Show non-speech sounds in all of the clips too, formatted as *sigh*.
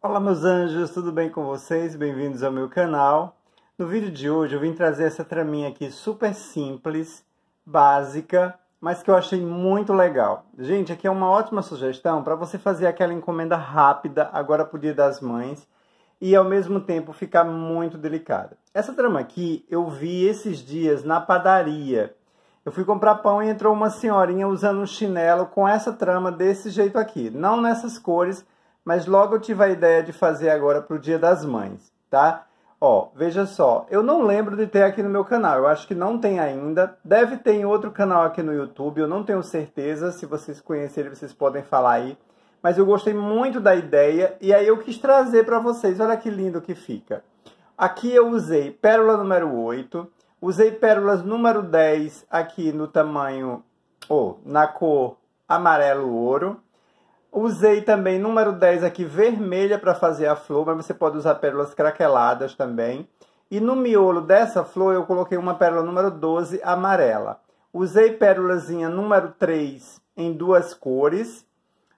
Olá meus anjos, tudo bem com vocês? Bem-vindos ao meu canal. No vídeo de hoje eu vim trazer essa traminha aqui super simples, básica, mas que eu achei muito legal. Gente, aqui é uma ótima sugestão para você fazer aquela encomenda rápida agora pro Dia das Mães e ao mesmo tempo ficar muito delicada. Essa trama aqui eu vi esses dias na padaria. Eu fui comprar pão e entrou uma senhorinha usando um chinelo com essa trama desse jeito aqui. Não nessas cores, mas logo eu tive a ideia de fazer agora para o Dia das Mães, tá? Ó, veja só, eu não lembro de ter aqui no meu canal, eu acho que não tem ainda. Deve ter em outro canal aqui no YouTube, eu não tenho certeza. Se vocês conhecerem, vocês podem falar aí. Mas eu gostei muito da ideia e aí eu quis trazer para vocês. Olha que lindo que fica. Aqui eu usei pérola número 8, usei pérolas número 10 aqui no tamanho, ou oh, na cor amarelo ouro. Usei também número 10 aqui, vermelha, para fazer a flor, mas você pode usar pérolas craqueladas também. E no miolo dessa flor eu coloquei uma pérola número 12, amarela. Usei pérolazinha número 3 em duas cores.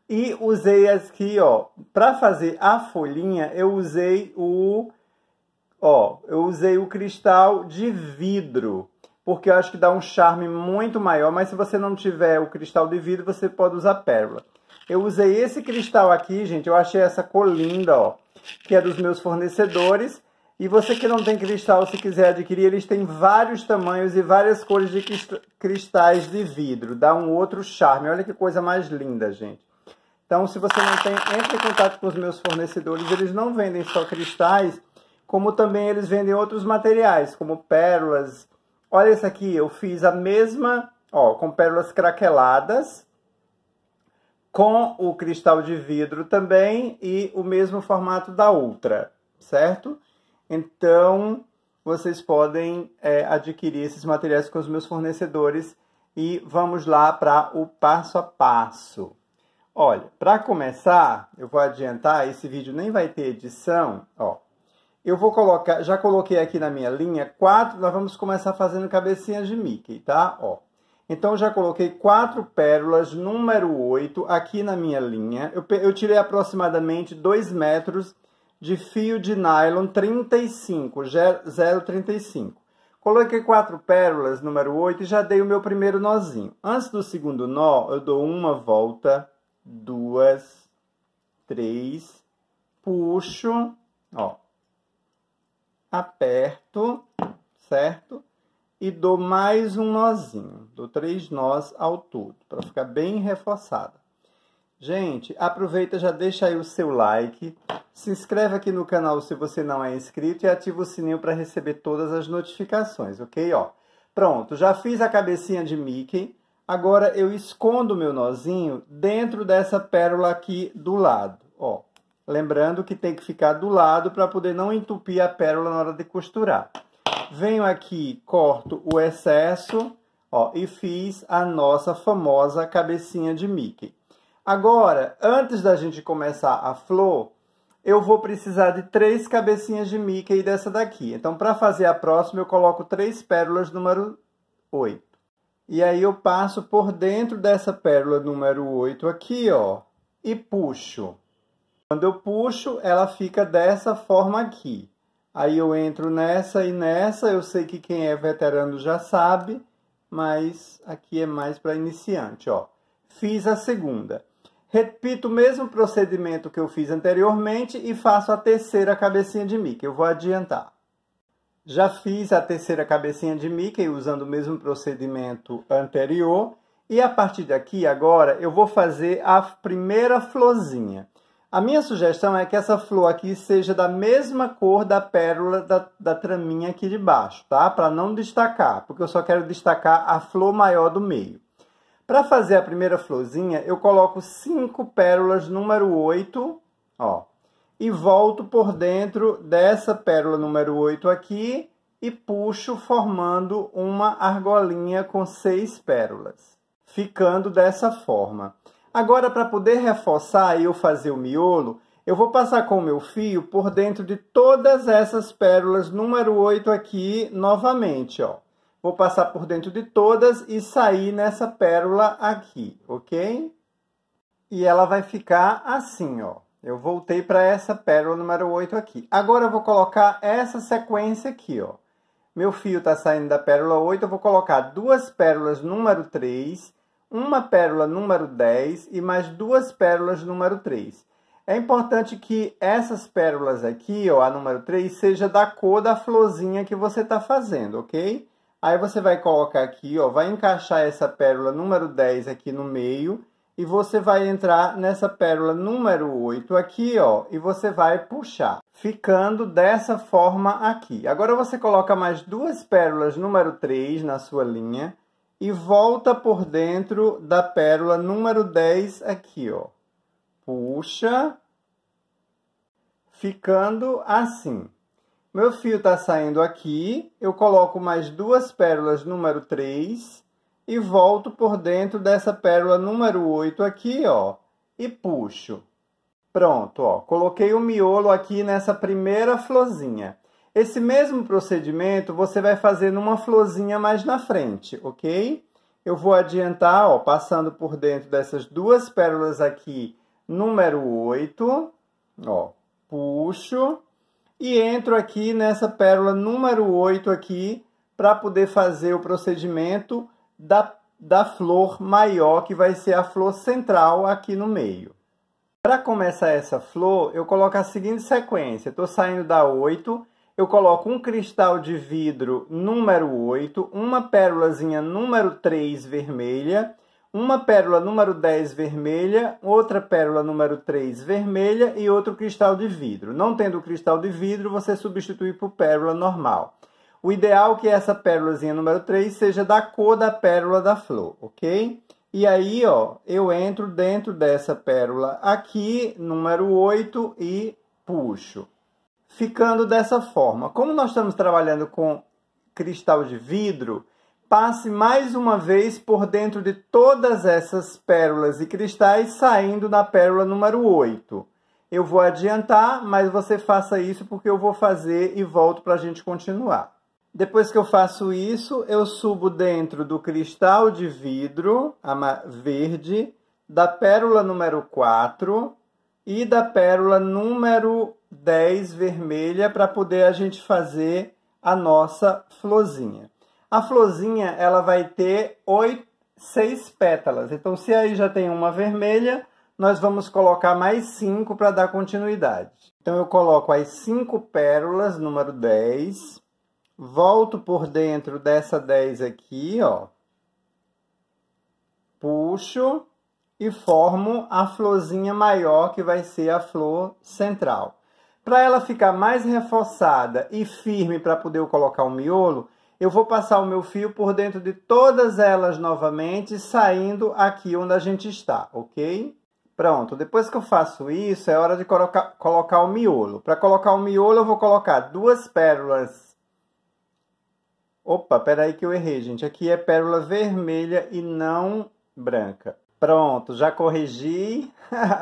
E usei aqui, ó, para fazer a folhinha, eu usei o ó, eu usei o cristal de vidro, porque eu acho que dá um charme muito maior, mas se você não tiver o cristal de vidro, você pode usar pérola. Eu usei esse cristal aqui, gente, eu achei essa cor linda, ó, que é dos meus fornecedores. E você que não tem cristal, se quiser adquirir, eles têm vários tamanhos e várias cores de cristais de vidro. Dá um outro charme. Olha que coisa mais linda, gente. Então, se você não tem, entre em contato com os meus fornecedores. Eles não vendem só cristais, como também eles vendem outros materiais, como pérolas. Olha esse aqui, eu fiz a mesma, ó, com pérolas craqueladas com o cristal de vidro também e o mesmo formato da outra, certo? Então, vocês podem é, adquirir esses materiais com os meus fornecedores e vamos lá para o passo a passo. Olha, para começar, eu vou adiantar, esse vídeo nem vai ter edição, ó. Eu vou colocar, já coloquei aqui na minha linha quatro, nós vamos começar fazendo cabecinha de Mickey, tá? Ó. Então, eu já coloquei quatro pérolas, número 8, aqui na minha linha. Eu, eu tirei aproximadamente 2 metros de fio de nylon 35, 0,35. Coloquei quatro pérolas, número 8, e já dei o meu primeiro nozinho. Antes do segundo nó, eu dou uma volta, duas, três, puxo, ó, aperto, certo? e dou mais um nozinho, dou três nós ao todo, para ficar bem reforçada. Gente, aproveita, já deixa aí o seu like, se inscreve aqui no canal se você não é inscrito e ativa o sininho para receber todas as notificações, ok? Ó, pronto, já fiz a cabecinha de Mickey, agora eu escondo o meu nozinho dentro dessa pérola aqui do lado, ó. Lembrando que tem que ficar do lado para poder não entupir a pérola na hora de costurar. Venho aqui, corto o excesso ó, e fiz a nossa famosa cabecinha de Mickey. Agora, antes da gente começar a flor, eu vou precisar de três cabecinhas de Mickey dessa daqui. Então, para fazer a próxima, eu coloco três pérolas número 8. E aí, eu passo por dentro dessa pérola número 8 aqui, ó, e puxo. Quando eu puxo, ela fica dessa forma aqui. Aí eu entro nessa e nessa, eu sei que quem é veterano já sabe, mas aqui é mais para iniciante, ó. Fiz a segunda. Repito o mesmo procedimento que eu fiz anteriormente e faço a terceira cabecinha de mica. Eu vou adiantar. Já fiz a terceira cabecinha de mica usando o mesmo procedimento anterior. E a partir daqui, agora, eu vou fazer a primeira florzinha. A minha sugestão é que essa flor aqui seja da mesma cor da pérola da, da traminha aqui de baixo, tá? Para não destacar, porque eu só quero destacar a flor maior do meio. Para fazer a primeira florzinha, eu coloco cinco pérolas número 8, ó, e volto por dentro dessa pérola número 8 aqui e puxo formando uma argolinha com seis pérolas, ficando dessa forma. Agora, para poder reforçar e eu fazer o miolo, eu vou passar com o meu fio por dentro de todas essas pérolas número 8 aqui novamente, ó. Vou passar por dentro de todas e sair nessa pérola aqui, ok? E ela vai ficar assim, ó. Eu voltei para essa pérola número 8 aqui. Agora eu vou colocar essa sequência aqui, ó. Meu fio está saindo da pérola 8, eu vou colocar duas pérolas número 3 uma pérola número 10 e mais duas pérolas número 3. É importante que essas pérolas aqui, ó, a número 3, seja da cor da florzinha que você está fazendo, ok? Aí você vai colocar aqui, ó, vai encaixar essa pérola número 10 aqui no meio e você vai entrar nessa pérola número 8 aqui, ó, e você vai puxar, ficando dessa forma aqui. Agora você coloca mais duas pérolas número 3 na sua linha e volta por dentro da pérola número 10 aqui, ó. Puxa, ficando assim. Meu fio está saindo aqui, eu coloco mais duas pérolas número 3 e volto por dentro dessa pérola número 8 aqui, ó, e puxo. Pronto, ó, coloquei o miolo aqui nessa primeira florzinha. Esse mesmo procedimento você vai fazer numa florzinha mais na frente, ok? Eu vou adiantar, ó, passando por dentro dessas duas pérolas aqui, número 8, ó, puxo e entro aqui nessa pérola número 8 aqui para poder fazer o procedimento da, da flor maior, que vai ser a flor central aqui no meio. Para começar essa flor, eu coloco a seguinte sequência. Estou saindo da 8, eu coloco um cristal de vidro número 8, uma pérolazinha número 3 vermelha, uma pérola número 10 vermelha, outra pérola número 3 vermelha e outro cristal de vidro. Não tendo cristal de vidro, você substitui por pérola normal. O ideal é que essa pérolazinha número 3 seja da cor da pérola da flor, ok? E aí, ó, eu entro dentro dessa pérola aqui, número 8, e puxo ficando dessa forma. Como nós estamos trabalhando com cristal de vidro, passe mais uma vez por dentro de todas essas pérolas e cristais, saindo da pérola número 8. Eu vou adiantar, mas você faça isso porque eu vou fazer e volto para a gente continuar. Depois que eu faço isso, eu subo dentro do cristal de vidro verde, da pérola número 4 e da pérola número 10 vermelha para poder a gente fazer a nossa florzinha. A florzinha ela vai ter 8, 6 pétalas. Então, se aí já tem uma vermelha, nós vamos colocar mais 5 para dar continuidade. Então, eu coloco as 5 pérolas, número 10. Volto por dentro dessa 10 aqui, ó. Puxo e formo a florzinha maior, que vai ser a flor central. Para ela ficar mais reforçada e firme para poder colocar o miolo, eu vou passar o meu fio por dentro de todas elas novamente, saindo aqui onde a gente está, ok? Pronto, depois que eu faço isso, é hora de colocar, colocar o miolo. Para colocar o miolo, eu vou colocar duas pérolas. Opa, peraí que eu errei, gente. Aqui é pérola vermelha e não branca. Pronto, já corrigi. *laughs*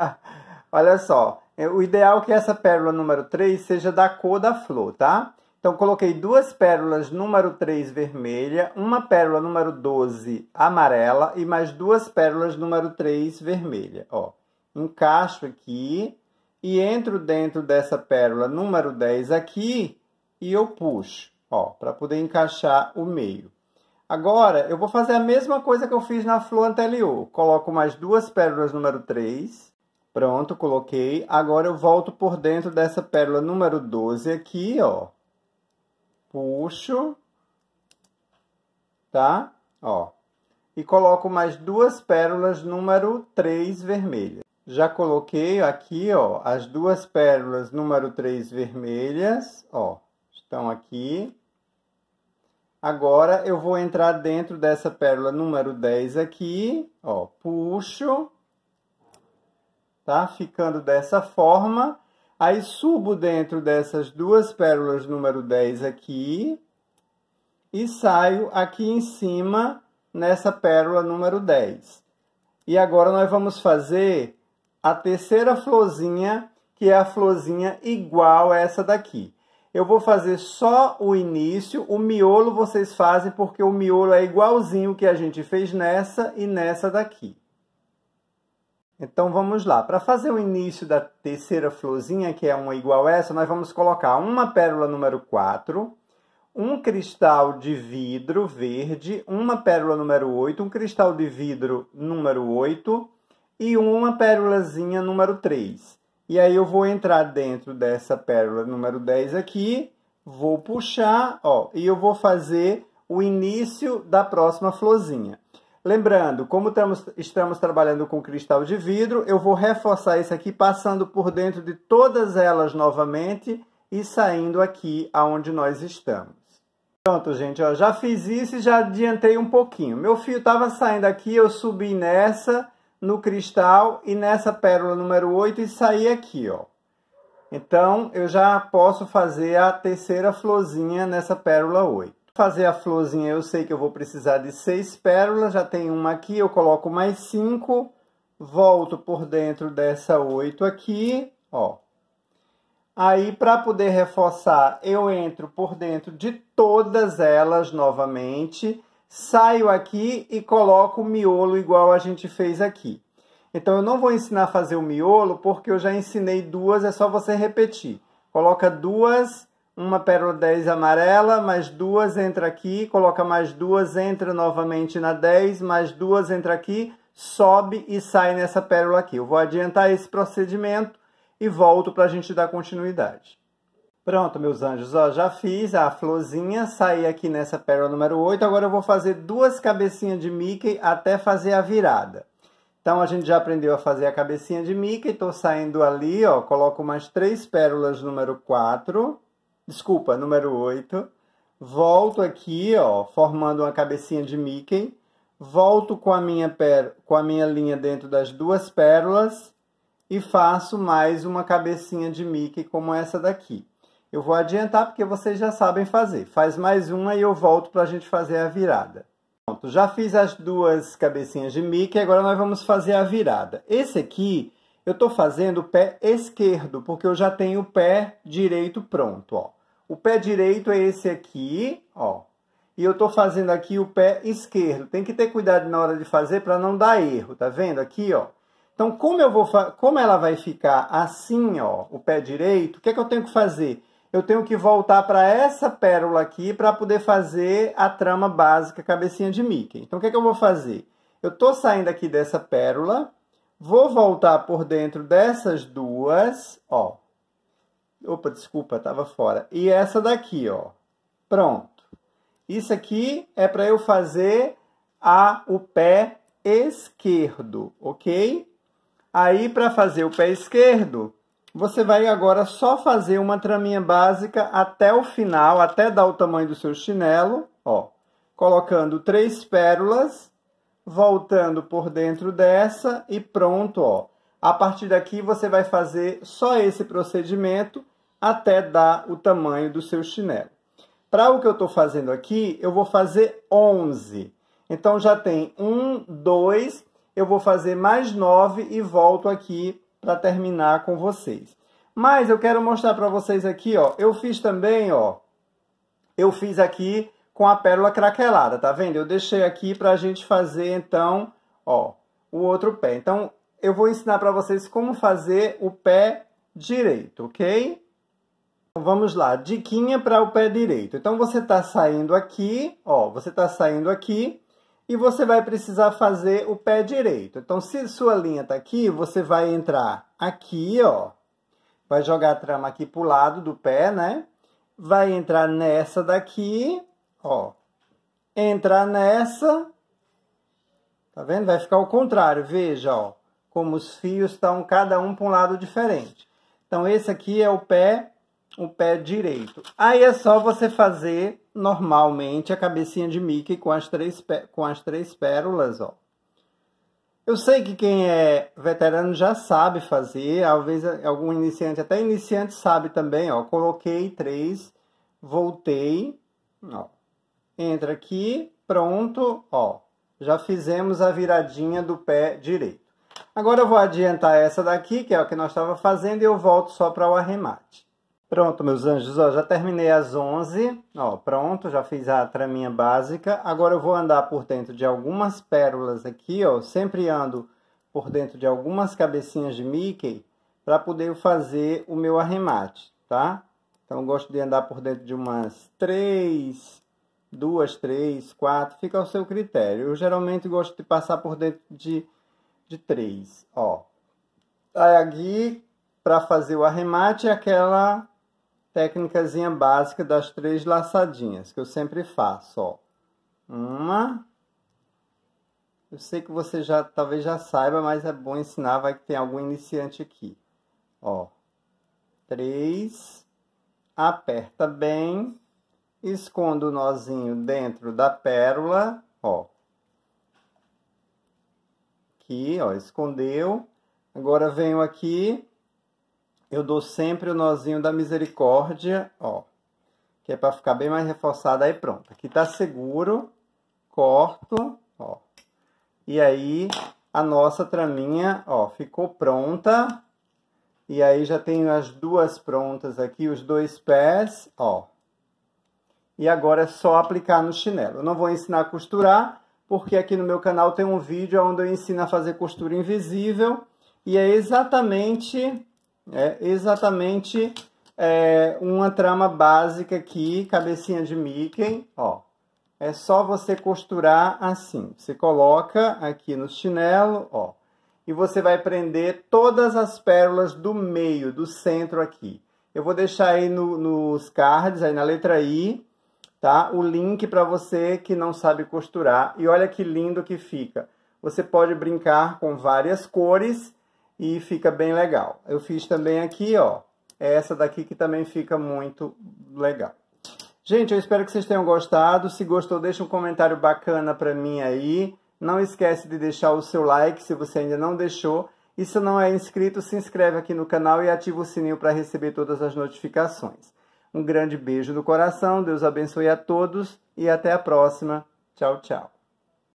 Olha só, é, o ideal é que essa pérola número 3 seja da cor da flor, tá? Então, coloquei duas pérolas número 3 vermelha, uma pérola número 12 amarela e mais duas pérolas número 3 vermelha. Ó, encaixo aqui e entro dentro dessa pérola número 10 aqui e eu puxo, ó, para poder encaixar o meio. Agora, eu vou fazer a mesma coisa que eu fiz na flor anterior. Coloco mais duas pérolas número 3 Pronto, coloquei. Agora eu volto por dentro dessa pérola número 12 aqui, ó. Puxo. Tá? Ó. E coloco mais duas pérolas número 3 vermelhas. Já coloquei aqui, ó, as duas pérolas número 3 vermelhas, ó. Estão aqui. Agora eu vou entrar dentro dessa pérola número 10 aqui, ó, puxo tá? Ficando dessa forma. Aí subo dentro dessas duas pérolas número 10 aqui e saio aqui em cima nessa pérola número 10. E agora nós vamos fazer a terceira florzinha, que é a florzinha igual a essa daqui. Eu vou fazer só o início, o miolo vocês fazem porque o miolo é igualzinho que a gente fez nessa e nessa daqui. Então vamos lá, para fazer o início da terceira florzinha, que é uma igual a essa, nós vamos colocar uma pérola número 4, um cristal de vidro verde, uma pérola número 8, um cristal de vidro número 8 e uma pérolazinha número 3. E aí eu vou entrar dentro dessa pérola número 10 aqui, vou puxar, ó, e eu vou fazer o início da próxima florzinha. Lembrando, como estamos trabalhando com cristal de vidro, eu vou reforçar isso aqui passando por dentro de todas elas novamente e saindo aqui aonde nós estamos. Pronto, gente, ó, já fiz isso e já adiantei um pouquinho. Meu fio estava saindo aqui, eu subi nessa, no cristal e nessa pérola número 8 e saí aqui, ó. Então, eu já posso fazer a terceira florzinha nessa pérola 8 fazer a florzinha, eu sei que eu vou precisar de seis pérolas, já tem uma aqui, eu coloco mais cinco, volto por dentro dessa oito aqui, ó. Aí, para poder reforçar, eu entro por dentro de todas elas novamente, saio aqui e coloco o miolo igual a gente fez aqui. Então, eu não vou ensinar a fazer o miolo, porque eu já ensinei duas, é só você repetir. Coloca duas uma pérola 10 amarela, mais duas, entra aqui, coloca mais duas, entra novamente na 10, mais duas, entra aqui, sobe e sai nessa pérola aqui. Eu vou adiantar esse procedimento e volto para a gente dar continuidade. Pronto, meus anjos, ó, já fiz a florzinha, saí aqui nessa pérola número 8, agora eu vou fazer duas cabecinhas de Mickey até fazer a virada. Então, a gente já aprendeu a fazer a cabecinha de Mickey, estou saindo ali, ó, coloco mais três pérolas número 4, desculpa, número 8. Volto aqui, ó, formando uma cabecinha de Mickey. Volto com a minha, per... com a minha linha dentro das duas pérolas e faço mais uma cabecinha de Mickey como essa daqui. Eu vou adiantar porque vocês já sabem fazer. Faz mais uma e eu volto para a gente fazer a virada. Pronto, já fiz as duas cabecinhas de Mickey, agora nós vamos fazer a virada. Esse aqui eu estou fazendo o pé esquerdo, porque eu já tenho o pé direito pronto, ó. O pé direito é esse aqui, ó. E eu tô fazendo aqui o pé esquerdo. Tem que ter cuidado na hora de fazer para não dar erro, tá vendo aqui, ó? Então, como eu vou como ela vai ficar assim, ó, o pé direito? O que é que eu tenho que fazer? Eu tenho que voltar para essa pérola aqui para poder fazer a trama básica cabecinha de Mickey. Então, o que é que eu vou fazer? Eu tô saindo aqui dessa pérola, vou voltar por dentro dessas duas, ó. Opa, desculpa, estava fora. E essa daqui, ó. Pronto. Isso aqui é para eu fazer a, o pé esquerdo, ok? Aí, para fazer o pé esquerdo, você vai agora só fazer uma traminha básica até o final, até dar o tamanho do seu chinelo, ó. Colocando três pérolas, voltando por dentro dessa e pronto, ó. A partir daqui, você vai fazer só esse procedimento até dar o tamanho do seu chinelo. Para o que eu estou fazendo aqui, eu vou fazer 11. Então, já tem 1, 2, eu vou fazer mais 9 e volto aqui para terminar com vocês. Mas eu quero mostrar para vocês aqui, ó. Eu fiz também, ó. Eu fiz aqui com a pérola craquelada, tá vendo? Eu deixei aqui para a gente fazer, então, ó, o outro pé. Então, eu vou ensinar para vocês como fazer o pé direito, ok? Então, vamos lá, diquinha para o pé direito. Então, você está saindo aqui, ó, você está saindo aqui e você vai precisar fazer o pé direito. Então, se sua linha está aqui, você vai entrar aqui, ó, vai jogar a trama aqui para o lado do pé, né? Vai entrar nessa daqui, ó, entrar nessa, tá vendo? Vai ficar o contrário, veja, ó como os fios estão cada um para um lado diferente. Então esse aqui é o pé, o pé direito. Aí é só você fazer normalmente a cabecinha de Mickey com as três, com as três pérolas, ó. Eu sei que quem é veterano já sabe fazer, talvez algum iniciante, até iniciante sabe também, ó. Coloquei três, voltei, ó. Entra aqui, pronto, ó. Já fizemos a viradinha do pé direito. Agora eu vou adiantar essa daqui, que é o que nós estava fazendo, e eu volto só para o arremate. Pronto, meus anjos, ó, já terminei as 11, ó, pronto, já fiz a traminha básica. Agora eu vou andar por dentro de algumas pérolas aqui, ó, sempre ando por dentro de algumas cabecinhas de Mickey para poder fazer o meu arremate, tá? Então eu gosto de andar por dentro de umas três, duas, três, quatro, fica ao seu critério. Eu geralmente gosto de passar por dentro de de 3, ó. Aí aqui, para fazer o arremate, é aquela técnicazinha básica das três laçadinhas, que eu sempre faço, ó. Uma. Eu sei que você já, talvez já saiba, mas é bom ensinar, vai que tem algum iniciante aqui. Ó. Três. Aperta bem. Esconda o nozinho dentro da pérola, ó aqui, ó, escondeu. Agora venho aqui, eu dou sempre o nozinho da misericórdia, ó, que é para ficar bem mais reforçado, aí pronto. Aqui tá seguro, corto, ó. E aí a nossa traminha, ó, ficou pronta. E aí já tenho as duas prontas aqui, os dois pés, ó. E agora é só aplicar no chinelo. Eu não vou ensinar a costurar, porque aqui no meu canal tem um vídeo onde eu ensino a fazer costura invisível e é exatamente, é exatamente é, uma trama básica aqui, cabecinha de Mickey, ó. É só você costurar assim. Você coloca aqui no chinelo, ó, e você vai prender todas as pérolas do meio, do centro aqui. Eu vou deixar aí no, nos cards, aí na letra I, tá? O link para você que não sabe costurar. E olha que lindo que fica. Você pode brincar com várias cores e fica bem legal. Eu fiz também aqui, ó, essa daqui que também fica muito legal. Gente, eu espero que vocês tenham gostado. Se gostou, deixa um comentário bacana para mim aí. Não esquece de deixar o seu like se você ainda não deixou. E se não é inscrito, se inscreve aqui no canal e ativa o sininho para receber todas as notificações. Um grande beijo do coração, Deus abençoe a todos e até a próxima. Tchau, tchau.